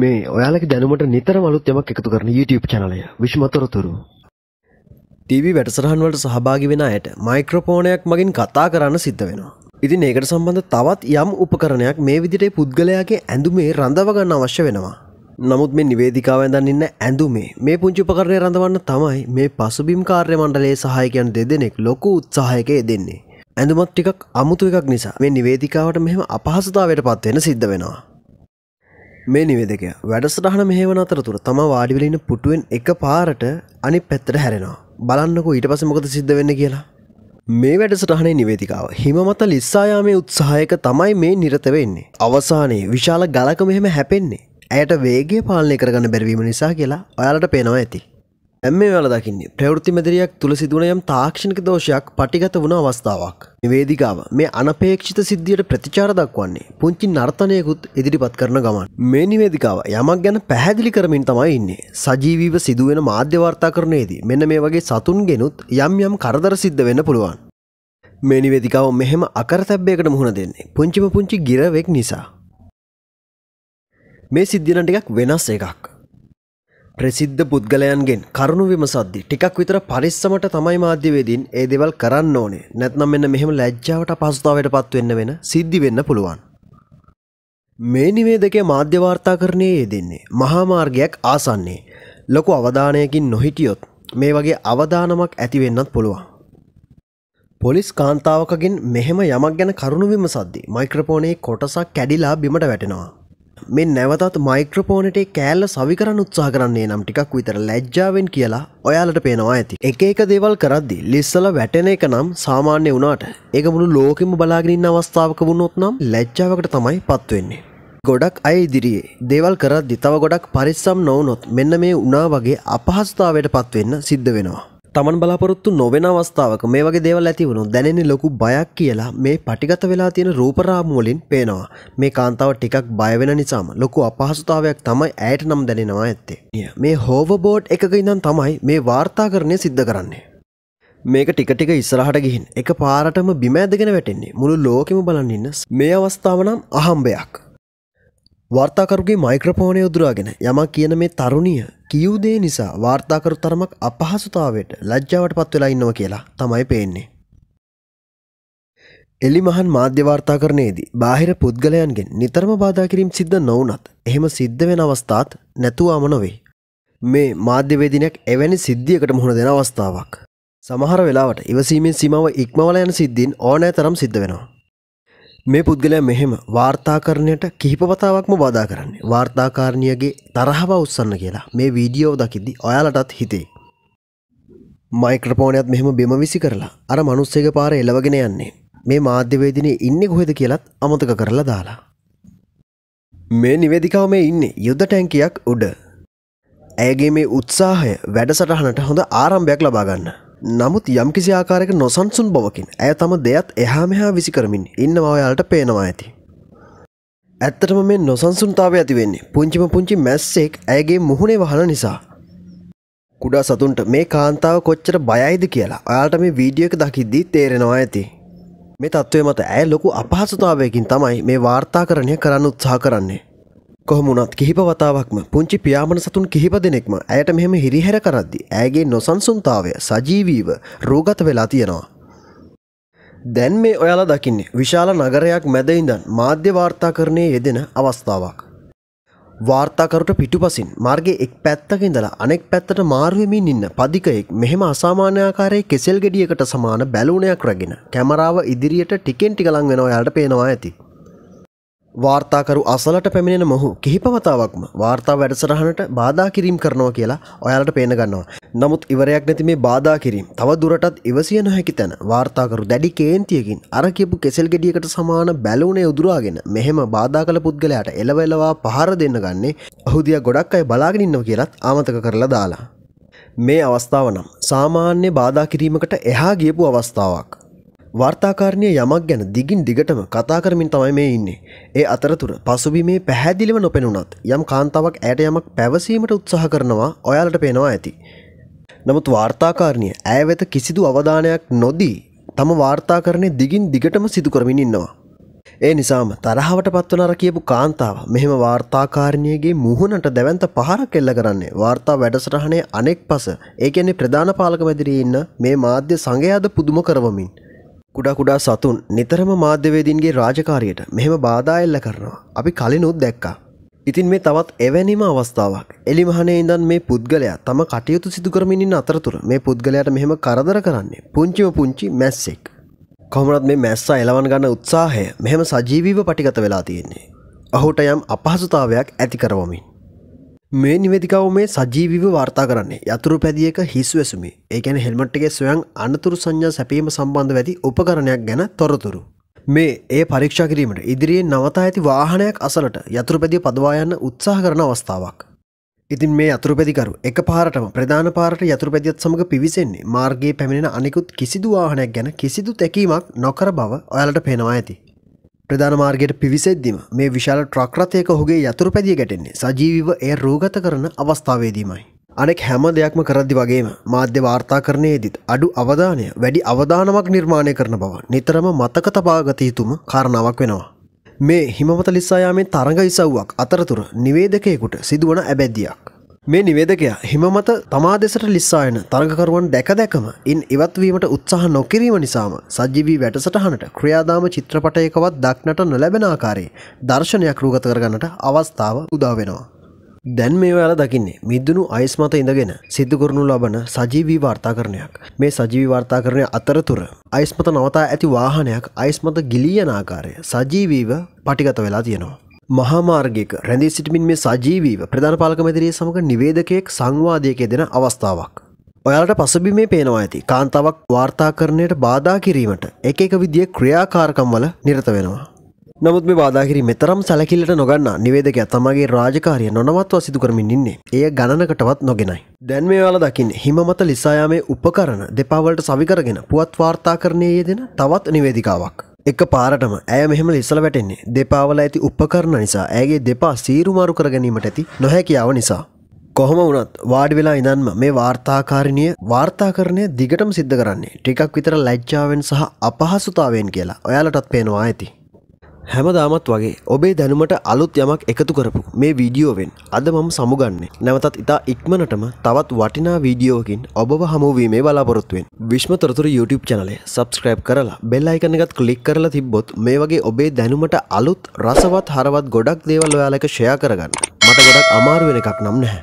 මේ ඔයාලගේ දැනුමට නිතරම අලුත් යමක් එකතු කරන YouTube channelය විශ්මතරතුරු TV වැඩසටහන් වලට සහභාගී වෙන අයට මයික්‍රොෆෝනයක් මගින් කතා කරන්න සිද්ධ වෙනවා. ඉතින් ඒකට සම්බන්ධ තවත් යම් උපකරණයක් මේ විදිහට පුද්ගලයාගේ ඇඳුමේ රඳව ගන්න අවශ්‍ය වෙනවා. නමුත් මේ නිවේදිකාව ඇඳන් ඉන්න ඇඳුමේ මේ පුංචි උපකරණය රඳවන්න තමයි මේ පසුබිම් කාර්ය මණ්ඩලයේ සහායකයන් දෙදෙනෙක් ලොකු උත්සාහයක යෙදෙන්නේ. ඇඳුමත් ටිකක් අමුතු එකක් නිසා මේ නිවේදිකාවට මෙහෙම අපහසුතාවයට පත්වෙන සිද්ධ වෙනවා. මේ නිවේදකය වැඩසටහන මෙහවන අතරතුර තම වාඩිවෙලන්න පුටුවෙන් එක පාරට අනි පැත්තට හැරෙනවා බලන්නක ඊට පස මොකද සිද්ධ වෙන්න කියලා මේ වැඩසටහනේ නිවේතිකාව හිමමත ලිස්සායාමේ උත්සාහයක තමයි මේ නිරතවෙන්නේ අවසානයේ විශාල ගලක මෙහෙම හැපෙන්නේ ඇයට වේගේ පාලනය කරගන්න බැරවීම නිසා කියලා ඔයාලට පේනවා ඇති ඇම වල දකින්නේ ප්‍රවෘතිමදිරියක් තුළ සිදුවනයම් තාක්ෂණක දෝෂයක් පටිගත වුණ අවස්ථාවක්. නිවේදිකාව මේ අනපේක්ෂිත සිද්ධියට ප්‍රතිචාර දක්වන්නේ පුංචි නර්තනයකුත් ඉදිරිපත් කරන ගමන්. මේ නිවේදිකාව යමක් ගැන පැහැදිලි කරමින් තමයි ඉන්නේ. සජීවීව සිදුවෙන මාධ්‍යවර්තා කරනයේදී මෙන්න මේ වගේ සතුන් ගෙනුත් යම් යම් කරදර සිද්ධ වෙන්න පුළුවන්. මේ නිවේදිකාව මෙහෙම අකරතැබ්බයකට මුහුණ දෙන්නේ පුංචිම පුංචි ගිරවෙක් නිසා. මේ සිද්ධින ටිකක් වෙනස් එකක්. ප්‍රසිද්ධ පුද්ගලයන්ගෙන් කරුණු විමසද්දි ටිකක් විතර පරිස්සමට තමයි මාධ්‍යවේදීන් ඒ දේවල් කරන්න ඕනේ. නැත්නම් මෙන්න මෙහෙම ලැජ්ජාවට අපහසුතාවයට පත් වෙන්න වෙන සිද්ධි වෙන්න පුළුවන්. මේ නිවේදකේ මාධ්‍ය වාර්තාකරණයේ යෙදෙන්නේ මහාමාර්ගයක් ආසන්නේ. ලොකු අවධානයකින් නොහිටියොත් මේ වගේ අවධානමක් ඇතිවෙන්නත් පුළුවන්. පොලිස් කාන්තාවකගෙන් මෙහෙම යමක් ගැන කරුණු විමසද්දි මයික්‍රපෝනේ කොටසක් කැඩිලා බිමට වැටෙනවා. මේ නැවතත් මයික්‍රපෝනටේ කෑල්ල සවි කරන්න උත්සා කරන්නේ නම් ටිකක් විතර ලැජ්ජාවෙන් කියලා ඔයාලට පේනවා ඇති. එක එක දේවල් කරද්දි ලිස්සල වැටෙන එක නම් සාමාන්‍ය වුණාට ඒක මුළු ලෝකෙම බලාගෙන ඉන්න අවස්ථාවක වුණොත් නම් ලැජ්ජාවකට තමයි පත් වෙන්නේ. ගොඩක් අය ඉදිරියේ දේවල් කරද්දි තව ගොඩක් පරිස්සම් නොවුනොත් මෙන්න මේ උනා වගේ අපහසුතාවයට පත්වෙන්න සිද්ධ වෙනවා. තමන් බලාපොරොත්තු නොවෙන අවස්ථාවක මේ වගේ දේවල් ඇති වුණු දැනෙන්නේ ලොකු බයක් කියලා මේ පටිගත වෙලා තියෙන රූපරාමු වලින් පේනවා. මේ කාන්තාව ටිකක් බය වෙන නිසාම ලොකු අපහසුතාවයක් තමයි ඇයට නම් දැනෙනවා ඇත්තේ. මේ හෝවබෝඩ් එකක ඉඳන් තමයි මේ වාර්තාකරණය සිද්ධ කරන්නේ. මේක ටික ටික ඉස්සරහට ගිහින් එක පාරටම බිම ඇදගෙන වැටෙන්නේ. මුළු ලෝකෙම බලන් ඉන්න මේ අවස්ථාව නම් අහම්බයක්. වාර්තාකරුගේ මයික්‍රපෝනය උදුරාගෙන යම කියන මේ තරුණිය කියව්දේ නිසා වාර්තාකරු තරමක් අපහසුතාවට ලජ්ජාවට පත්වෙලා ඉන්නව කියලා තමයි පේන්නේ. එලි මහන් මාධ්‍යවාර්තා කරනයේදී බාහිර පුද්ගලයන්ගෙන් නිතරම බාධාකිරීම් සිද්ධ නොවනත් එහෙම සිද්ධ වෙන අවස්ථාත් නැතුවාම නොවේ. මේ මාධ්‍යවේදිනයක් එවැනි සිද්ධියකට මුහුණ දෙන අවස්ථාවක්. සමහර වෙලාවට ඉවසීමෙන් සීමාව ඉක්මවල යන සිද්ධීන් ඕනෑ තරම් සිද්ධ වෙනවා. මේ පුද්ගලයා මෙහෙම වාර්තාකරණයට කිහිප වතාවක්ම බාධා කරන්නේ වාර්තාකාරණියගේ තරහව උස්සන්න කියලා මේ වීඩියෝ දකිද්දි ඔයාලටත් හිතේ මයික්‍රපෝනයක්ත් මෙහම බෙම විසි කරලා අර මනුස්සේක පාර එලවගෙන යන්නේ මේ මාධ්‍යවේදින ඉන්න කොහෙද කියලත් අමතක කරලා දාලා. මේ නිවැදිකාව මේ ඉන්න යුද්ධ ටැන්කයක් උඩ. ඇයගේ මේ උත්සාහය වැඩසටහනට හොඳ ආරම්භයක් ලබාගන්න. නමුත් යම්කිසි ආකාරයක නොසන්සුන් බවකින් ඇය තම දෙයත් එහා මෙහා විසි කරමින් ඉන්නවා යාලට පේනවා ඇති. ඇත්තටම මේ නොසන්සුන්තාව ඇතිවෙන්නේ පුංචිම පුංචි මැස්සෙක් ඇයගේ මුහුණේ වහන නිසා. කුඩා සතුන්ට මේ කාන්තාව කොච්චර බයයිද කියලා ඔයාලට මේ වීඩියක දකිද්දී තේරෙනවා ඇති. මේ තත්ත්වය මත ඇය ලොකු අපහසුතාවයකින් තමයි මේ වාර්තා කරණය කරන්න උත්සාහ කරන්නේ. කොහමුණත් කිහිප වතාවක්ම පුංචි පියාමන සතුන් කිහිප දෙනෙක්ම ඇයට මෙහෙම හිරිහැර කරද්දි ඇගේ නොසන්සුන්තාවය සජීවීව රෝගත වෙලා තියෙනවා. දැන් මේ ඔයාලා දකින්නේ විශාල නගරයක් මැදයිඳන් මාධ්‍ය වාර්තාකරණය යෙදෙන අවස්ථාවක්. වාර්තාකරුට පිටුපසින් මාර්ගයේ එක් පැත්තක ඉඳලා අනෙක් පැත්තට මාරුවෙමින් ඉන්න පදිකයෙක් මෙහෙම අසාමාන්‍ය ආකාරයේ කෙසෙල් ගෙඩියකට සමාන බැලූනයක් රැගෙන කැමරාව ඉදිරියට ටිකෙන් ටික ලං වෙනවා ඔයාලට පේනවා ඇති. වාර්තාකරු අසලට පැමිණෙන මොහු කිහිපවතාවක්ම වාර්තා වැඩසටහනට බාධා කිරීම් කරනවා කියලා ඔයාලට පේන ගන්නවා. නමුත් ඉවරයක් නැති මේ බාධා කිරීම් තව දුරටත් ඉවසිය නොහැකි තැන වාර්තාකරු දැඩි කේන්තියකින් අර කියපු කෙසෙල් ගෙඩියකට සමාන බැලුනේ උදුරාගෙන මෙහෙම බාධා කළ පුද්ගලයාට එලවෙලවා පහර දෙන්න ගන්නේ ඔහුදියා ගොඩක් අය බලාගෙන ඉන්නවා කියලත් ආමතක කරලා දාලා. මේ අවස්ථාව නම් සාමාන්‍ය බාධා කිරීමකට එහා ගියපු අවස්ථාවක්. වාර්තාකාරණය යමක් ගැන දිගින් දිගටම කතා කරමින් තමයි මේ ඉන්නේ. ඒ අතරතුර පසුබි මේ පැහැදිලිව නොපෙනුනත් යම් කාන්තාවක් ඇයට යමක් පැවසීමට උත්සාහ කරනවා ඔයාලට පේනවා ඇති. නමුත් වාර්තාකාරණය ඇය වෙත කිසිදු අවධානයක් නොදී තම වාර්තාකරණය දිගින් දිගටම සිදු කරමින් ඉන්නවා. ඒ නිසාම තරහවට පත්වනර කියපු කාන්තාව මෙහෙම වාර්තාකාරණයගේ මුහුණට දැවන්ත පහරක් එල්ල කරන්නේ වාර්තා වැඩසටහනේ අනෙක් පස ඒකන්නේ ප්‍රධාන පාලක මැදිරී ඉන්න මේ මාධ්‍ය සංඝයාද පුදුම කරවමින්. කුඩා කුඩා සතුන් නිතරම මාධ්‍යවේදීන්ගේ රාජකාරයට මෙහෙම බාධා එල්ල කරනවා අපි කලිනුත් දැක්කා. ඉතින් මේ තවත් එවැනිම අවස්ථාවක් එලිමහනේ ඉඳන් මේ පුද්ගලයා තම කටයුතු සිදු කරමින් ඉන්න අතරතුර මේ පුද්ගලයාට මෙහෙම කරදර කරන්නේ පුංචිම පුංචි මැස්සෙක්. කොහොමවත් මේ මැස්සා එලවන් ගන්න උත්සාහය මෙහෙම සජීවීව පටිගත වෙලා තියෙන්නේ. ඔහුට යම් අපහසුතාවයක් ඇති කරවමින්. මේ නිවැදිකව මේ සජීවිව වාර්තා කරන්නේ යතුරු පැදියක හිස් වැසුමි ඒගැන හෙල්මට්ගේ සොයන් අනතුරු සංඥා සැපීම සම්බන්ධ ඇති උපකරණයක් ගැන තොරතුරු. මේ ඒ පරීක්ෂා කිරීමට ඉදිරියෙන් නවතා ඇති වාහනයක් අසලට යතුරුපැදිය පදවායන්න උත්සාහ කරන අවස්ථාවක්. ඉතින් මේ අතුරුපැදිකරු එක පාරටම ප්‍රධාන පාරට යතුරුපැදියත් සමඟ පිවිසෙන්නේ මාර්ගයේ පැමිණෙන අනිකුත් කිසිදු වාහනයක් ගැන කිසිදු තැකීමක් නොකර බව ඔයාලට පෙනවා ඇති. ප්‍රධාන මාර්ගයට පිවිසෙද්දිම මේ විශාල ට්‍රක්රථයක ඔහුගේ යතුරු පැදිය ගැටෙන්නේ සජීවිව ඒ රෝගත කරන අවස්ථාවේදීමයි. අනෙක් හැම දෙයක්ම කරද්දි වගේම මාධ්‍ය වාර්තාකරණයේදීත් අඩු අවධානය වැඩි අවධානමක් නිර්මාණය කරන බව නිතරම මතක තබාගත යුතුම කාරණාවක් වෙනවා. මේ හිමවත ලිස්සායාමේ තරඟ ඉසව්වක් අතරතුර නිවේදකයෙකුට සිදුවන ඇබැද්දියක්. මේ නිවේදකයා හිම මත තමා දෙසට ලිස්සායන තරගකරුවන් දැක දැකම ඉන් ඉවත්වීමට උත්සාහ නොකිරීම නිසාම සජ්ජිවී වැටසටහනට ක්‍රියාදාම චිත්‍රපටයකවත් දක්නට නොලැබෙන ආකාරයේ දර්ශනයක් රූගත කරගන්නට අවස්ථාව උදාවෙනවා. දැන් මේ ඔයාලා දකින්නේ මිදුණු අයිස් මත ඉඳගෙන සිද්ධ කරනු ලබන සජීවී වාර්තාකරණයක්. මේ සජීවී වාර්තාකරණය අතරතුර අයිස් මත නවතා ඇති වාහනයක් අයිස් මත ගිලී යන ආකාරය සජීවීව පටිගත වෙලා තියෙනවා. මහාමාර්ගික රැඳී සිටිමින් මේ සජීවීව ප්‍රධාන පාලකමැදිරිය සමඟ නිවේදකයෙක් සංවාදයකය දෙන අවස්ථාවක්. ඔයාලට පසබි මේ පේනවා ඇති කාන්තාවක් වාර්තාකරණයට බාධා කිරීමට එක එක විදිිය ක්‍රියාකාරකම්වල නිරත වෙනවා. නමුත් මේ බාදාකිරි මෙතරම් සැලකිල්ලට නොගන්න නිවේදක තමගේ රාජකාරය නොනවත්ව සිදු කරමින් ඉන්නේ එය ගණනකටවත් නොගෙනයි. දැන් මේ යාල දකින්න හිමමත ලිසායාමේ උපකරණ දෙපාවලට සවිකරගෙන පුවත් වාර්තා කරණයේ යෙදෙන තවත් නිවේදිකාවක්. එක පාරටම ඇය මෙහම ඉසල වැටෙන්නේ දෙපාවල ඇති උපකරණ නිසා ඇගේ දෙපා සීරුමාරු කර ගැනීමට ඇති නොහැකියාව නිසා. කොහොම වුණත් වාඩි වෙලා ඉඳන්ම මේ වාර්තාකාරණය වාර්තාකරණය දිගටම සිද්ධ කරන්නේ ටිකක් විතර ලැජ්ජාවෙන් සහ අපහසුතාවෙන් කියලා ඔයාලටත් පේනවා ඇති. හැමදාමත් වගේ ඔබේ දැනුමට අලුත් යමක් එකතු කරපු මේ වීඩියෝවෙන් අද මම සමුගන්නේ නැවතත් ඉතා ඉක්මනටම තවත් වටිනා වීඩියෝකින් ඔබව හමුවීමේ බලාපොරොත්තුවෙන් විශ්මතරතුර YouTube චනලේ සබස්ක්‍රයිබ් කරලා බෙල් අයිකන එකත් කලික් කරලා තිබ්බොත් මේ වගේ ඔබේ දැනුමට අලුත් රසවත් හරවත් ගොඩක් දේවල් ඔයාලක ෂයා කරගන්න මට ගොඩක් අමාරුවෙන එකක් නම් නැහැ